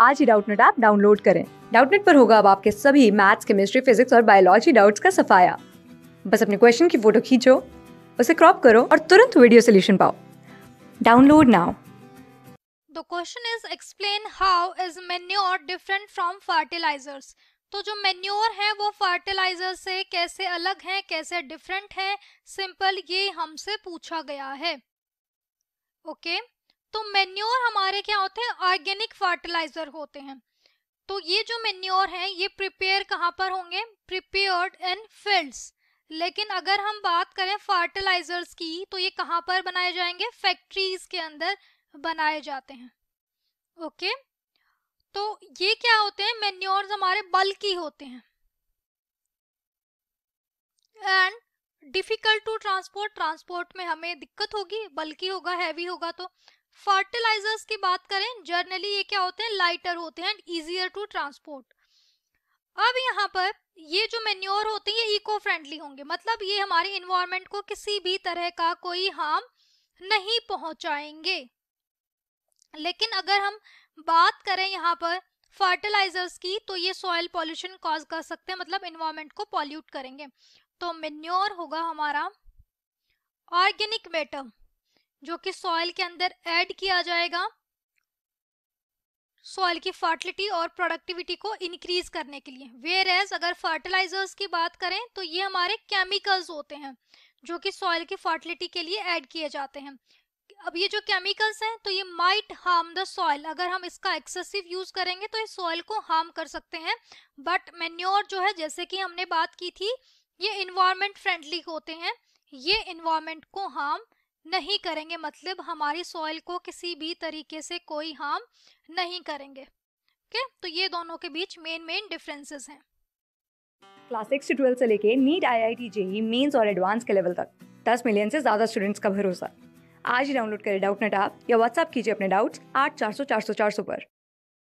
आज ही Doubtnut app download करें डाउटनेट पर होगा अब आपके सभी मैथ्स केमिस्ट्री फिजिक्स और बायोलॉजी डाउट्स का सफाया बस अपने क्वेश्चन की फोटो खींचो उसे क्रॉप करो और तुरंत वीडियो सोल्यूशन पाओ download now the question is explain how is manure different from fertilisers तो जो मेन्योर है वो फर्टिलाइजर से कैसे अलग है कैसे डिफरेंट है सिंपल ये हमसे पूछा गया है ओके okay? तो मेन्योर हमारे क्या होते हैं ऑर्गेनिक फर्टिलाइजर होते हैं तो ये जो मेन्योर है ये प्रिपेयर कहाँ पर होंगे प्रिपेयर्ड इन फील्ड्स लेकिन अगर हम बात करें फर्टिलाइजर्स की तो ये कहाँ पर बनाए जाएंगे फैक्ट्रीज के अंदर बनाए जाते हैं ओके okay? तो ये क्या होते हैं मेन्योर हमारे बल्कि होते हैं and difficult to transport transport में हमें दिक्कत होगी बल्कि होगा हैवी होगा तो फर्टिलाइजर्स की बात करें जर्नली ये क्या होते हैं लाइटर होते हैं इजियर टू ट्रांसपोर्ट अब यहाँ पर ये जो मेन्योर होते हैं ये इको फ्रेंडली होंगे मतलब ये हमारे इन्वायरमेंट को किसी भी तरह का कोई हार्म नहीं पहुंचाएंगे लेकिन अगर हम बात करें यहाँ पर फर्टिलाइजर्स की तो ये सॉयल पॉल्यूशन कॉज कर सकते हैं मतलब इन्वायरमेंट को पॉल्यूट करेंगे तो मेन्योर होगा हमारा ऑर्गेनिक मैटर जो कि सॉइल के अंदर ऐड किया जाएगा सॉइल की फर्टिलिटी और प्रोडक्टिविटी को इंक्रीज करने के लिए वेयर एज अगर फर्टिलाइजर्स की बात करें तो ये हमारे केमिकल्स होते हैं जो कि सॉइल की फर्टिलिटी के लिए ऐड किए जाते हैं अब ये जो केमिकल्स हैं तो ये माइट हार्म द सॉइल अगर हम इसका एक्सेसिव यूज करेंगे तो ये सॉइल को हार्म कर सकते हैं बट मेन्योर जो है जैसे कि हमने बात की थी ये इन्वायरमेंट फ्रेंडली होते हैं ये इन्वायरमेंट को हार्म नहीं करेंगे मतलब हमारी सॉइल को किसी भी तरीके से कोई हार्म नहीं करेंगे ओके तो ये दोनों के बीच मेन मेन डिफरेंसेस हैं क्लास सिक्स से ट्वेल्थ से लेके NEET I I T JEE mains और एडवांस के लेवल तक दस मिलियन से ज़्यादा स्टूडेंट्स का भरोसा आज ही डाउनलोड करें डाउट नेट आप या व्हाट्सअप कीजिए अपने डाउट्स आठ चार सौ चार सौ चार सौ पर